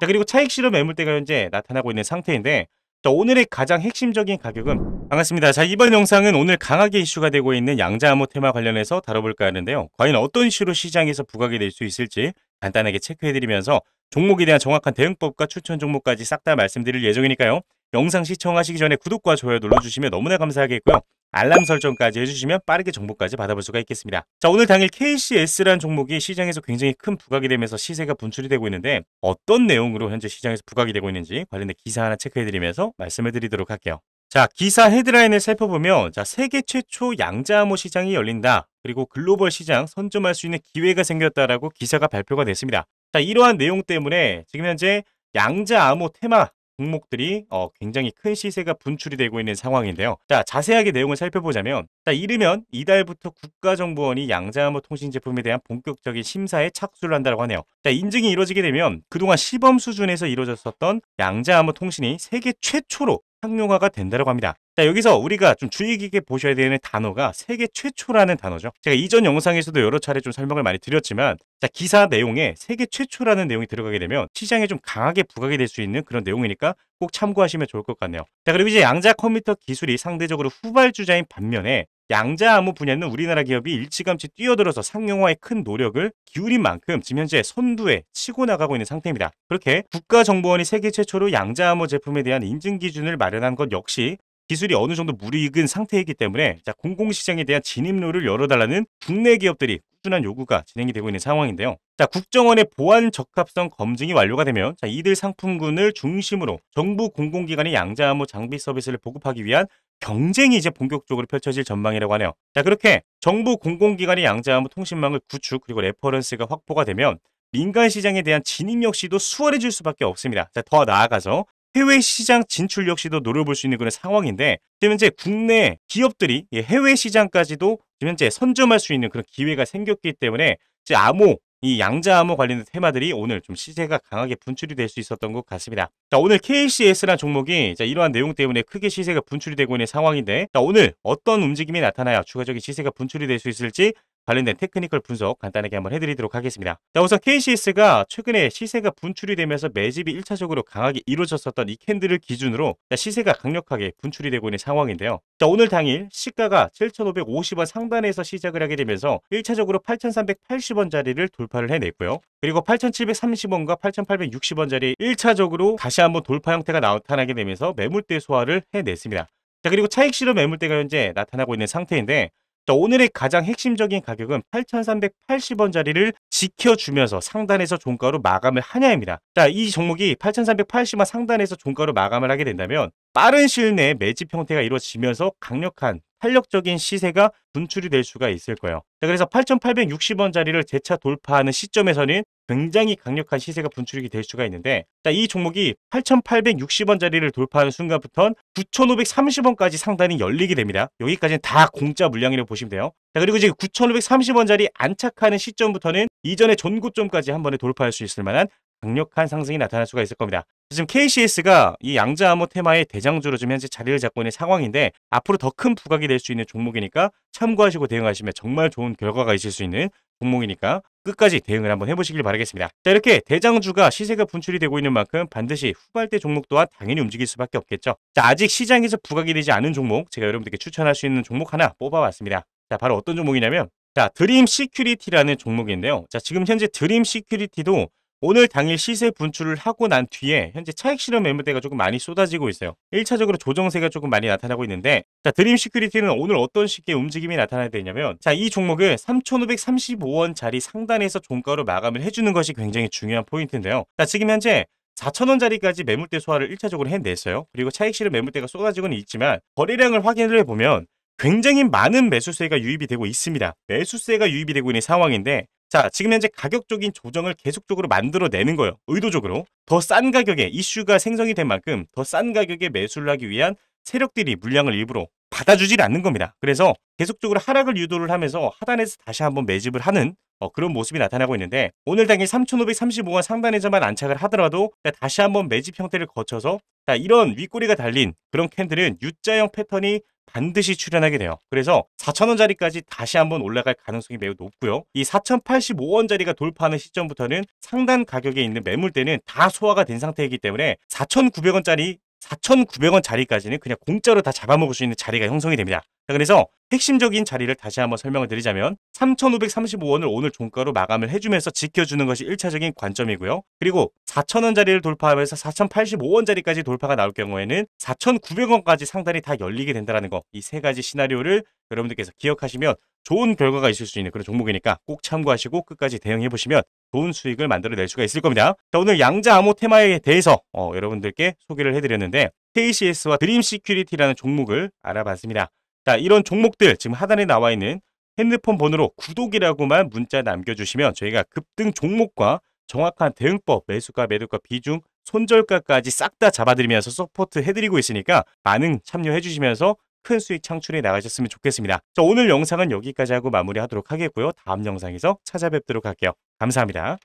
자 그리고 차익 실험 매물대가 현재 나타나고 있는 상태인데 자, 오늘의 가장 핵심적인 가격은 반갑습니다. 자 이번 영상은 오늘 강하게 이슈가 되고 있는 양자암호 테마 관련해서 다뤄볼까 하는데요. 과연 어떤 이슈로 시장에서 부각이 될 수 있을지 간단하게 체크해드리면서 종목에 대한 정확한 대응법과 추천 종목까지 싹 다 말씀드릴 예정이니까요. 영상 시청하시기 전에 구독과 좋아요 눌러주시면 너무나 감사하겠고요. 알람 설정까지 해주시면 빠르게 정보까지 받아볼 수가 있겠습니다. 자 오늘 당일 KCS라는 종목이 시장에서 굉장히 큰 부각이 되면서 시세가 분출이 되고 있는데 어떤 내용으로 현재 시장에서 부각이 되고 있는지 관련된 기사 하나 체크해드리면서 말씀해드리도록 할게요. 자 기사 헤드라인을 살펴보면 자 세계 최초 양자암호 시장이 열린다 그리고 글로벌 시장 선점할 수 있는 기회가 생겼다라고 기사가 발표가 됐습니다. 자 이러한 내용 때문에 지금 현재 양자암호 테마 종목들이 어, 굉장히 큰 시세가 분출이 되고 있는 상황인데요. 자 자세하게 내용을 살펴보자면 자 이르면 이달부터 국가정보원이 양자암호 통신 제품에 대한 본격적인 심사에 착수를 한다고 하네요. 자 인증이 이루어지게 되면 그동안 시범 수준에서 이루어졌었던 양자암호 통신이 세계 최초로 상용화가 된다고 합니다. 자 여기서 우리가 좀 주의 깊게 보셔야 되는 단어가 세계 최초라는 단어죠. 제가 이전 영상에서도 여러 차례 좀 설명을 많이 드렸지만 자 기사 내용에 세계 최초라는 내용이 들어가게 되면 시장에 좀 강하게 부각이 될 수 있는 그런 내용이니까 꼭 참고하시면 좋을 것 같네요. 자 그리고 이제 양자 컴퓨터 기술이 상대적으로 후발주자인 반면에 양자 암호 분야는 우리나라 기업이 일찌감치 뛰어들어서 상용화에 큰 노력을 기울인 만큼 지금 현재 선두에 치고 나가고 있는 상태입니다. 그렇게 국가정보원이 세계 최초로 양자 암호 제품에 대한 인증 기준을 마련한 것 역시 기술이 어느 정도 무리익은 상태이기 때문에 공공시장에 대한 진입로를 열어달라는 국내 기업들이 꾸준한 요구가 진행이 되고 있는 상황인데요. 자, 국정원의 보안 적합성 검증이 완료가 되면 자, 이들 상품군을 중심으로 정부 공공기관의 양자암호 장비 서비스를 보급하기 위한 경쟁이 이제 본격적으로 펼쳐질 전망이라고 하네요. 자, 그렇게 정부 공공기관의 양자암호 통신망을 구축 그리고 레퍼런스가 확보가 되면 민간 시장에 대한 진입 역시도 수월해질 수밖에 없습니다. 자, 더 나아가서 해외 시장 진출 역시도 노려볼 수 있는 그런 상황인데 지금 현재 국내 기업들이 예, 해외 시장까지도 지금 현재 선점할 수 있는 그런 기회가 생겼기 때문에 이제 암호 이 양자암호 관련된 테마들이 오늘 좀 시세가 강하게 분출이 될 수 있었던 것 같습니다. 자, 오늘 KCS라는 종목이 자, 이러한 내용 때문에 크게 시세가 분출이 되고 있는 상황인데 자, 오늘 어떤 움직임이 나타나야 추가적인 시세가 분출이 될 수 있을지 관련된 테크니컬 분석 간단하게 한번 해드리도록 하겠습니다. 자 우선 KCS가 최근에 시세가 분출이 되면서 매집이 1차적으로 강하게 이루어졌었던 이 캔들을 기준으로 시세가 강력하게 분출이 되고 있는 상황인데요. 자 오늘 당일 시가가 7,550원 상단에서 시작을 하게 되면서 1차적으로 8,380원 자리를 돌파를 해냈고요. 그리고 8,730원과 8,860원 자리 1차적으로 다시 한번 돌파 형태가 나타나게 되면서 매물대 소화를 해냈습니다. 자 그리고 차익 실험 매물대가 현재 나타나고 있는 상태인데 자, 오늘의 가장 핵심적인 가격은 8,380원짜리를 지켜주면서 상단에서 종가로 마감을 하냐입니다. 자, 이 종목이 8,380원 상단에서 종가로 마감을 하게 된다면 빠른 시일 내에 매집 형태가 이루어지면서 강력한 탄력적인 시세가 분출이 될 수가 있을 거예요. 자, 그래서 8,860원짜리를 재차 돌파하는 시점에서는 굉장히 강력한 시세가 분출이 될 수가 있는데 자, 이 종목이 8,860원 짜리를 돌파하는 순간부터 9,530원까지 상단이 열리게 됩니다. 여기까지는 다 공짜 물량이라고 보시면 돼요. 자, 그리고 지금 9,530원 짜리 안착하는 시점부터는 이전의 전고점까지 한 번에 돌파할 수 있을 만한 강력한 상승이 나타날 수가 있을 겁니다. 지금 KCS가 이 양자암호 테마의 대장주로 지금 현재 자리를 잡고 있는 상황인데 앞으로 더 큰 부각이 될 수 있는 종목이니까 참고하시고 대응하시면 정말 좋은 결과가 있을 수 있는 종목이니까 끝까지 대응을 한번 해보시길 바라겠습니다. 자 이렇게 대장주가 시세가 분출이 되고 있는 만큼 반드시 후발대 종목 또한 당연히 움직일 수밖에 없겠죠. 자 아직 시장에서 부각이 되지 않은 종목 제가 여러분들께 추천할 수 있는 종목 하나 뽑아왔습니다자 바로 어떤 종목이냐면 자 드림 시큐리티라는 종목인데요. 자 지금 현재 드림 시큐리티도 오늘 당일 시세 분출을 하고 난 뒤에 현재 차익 실험 매물대가 조금 많이 쏟아지고 있어요. 1차적으로 조정세가 조금 많이 나타나고 있는데 자 드림 시큐리티는 오늘 어떤 식의 움직임이 나타나야 되냐면 자이 종목을 3,535원 짜리 상단에서 종가로 마감을 해주는 것이 굉장히 중요한 포인트인데요. 자 지금 현재 4,000원짜리까지 매물대 소화를 1차적으로 해냈어요. 그리고 차익 실험 매물대가 쏟아지고는 있지만 거래량을 확인을 해보면 굉장히 많은 매수세가 유입이 되고 있습니다. 매수세가 유입이 되고 있는 상황인데 자, 지금 현재 가격적인 조정을 계속적으로 만들어내는 거예요. 의도적으로. 더 싼 가격에 이슈가 생성이 된 만큼 더 싼 가격에 매수를 하기 위한 세력들이 물량을 일부러 받아주질 않는 겁니다. 그래서 계속적으로 하락을 유도를 하면서 하단에서 다시 한번 매집을 하는 어, 그런 모습이 나타나고 있는데 오늘 당일 3,535원 상단에서만 안착을 하더라도 다시 한번 매집 형태를 거쳐서 이런 윗꼬리가 달린 그런 캔들은 U자형 패턴이 반드시 출연하게 돼요. 그래서 4,000원짜리까지 다시 한번 올라갈 가능성이 매우 높고요. 이 4,085원짜리가 돌파하는 시점부터는 상단 가격에 있는 매물대는 다 소화가 된 상태이기 때문에 4,900원짜리 4,900원 자리까지는 그냥 공짜로 다 잡아먹을 수 있는 자리가 형성이 됩니다. 자, 그래서 핵심적인 자리를 다시 한번 설명을 드리자면 3,535원을 오늘 종가로 마감을 해주면서 지켜주는 것이 1차적인 관점이고요. 그리고 4,000원 짜리를 돌파하면서 4,085원 짜리까지 돌파가 나올 경우에는 4,900원까지 상단이 다 열리게 된다는 거 이 세 가지 시나리오를 여러분들께서 기억하시면 좋은 결과가 있을 수 있는 그런 종목이니까 꼭 참고하시고 끝까지 대응해 보시면 좋은 수익을 만들어낼 수가 있을 겁니다. 자, 오늘 양자 암호 테마에 대해서 어, 여러분들께 소개를 해드렸는데 KCS와 드림 시큐리티라는 종목을 알아봤습니다. 자, 이런 종목들 지금 하단에 나와 있는 핸드폰 번호로 구독이라고만 문자 남겨주시면 저희가 급등 종목과 정확한 대응법, 매수가, 매도가, 비중, 손절가까지 싹 다 잡아드리면서 서포트 해드리고 있으니까 많은 참여해주시면서 큰 수익 창출에 나가셨으면 좋겠습니다. 자, 오늘 영상은 여기까지 하고 마무리하도록 하겠고요. 다음 영상에서 찾아뵙도록 할게요. 감사합니다.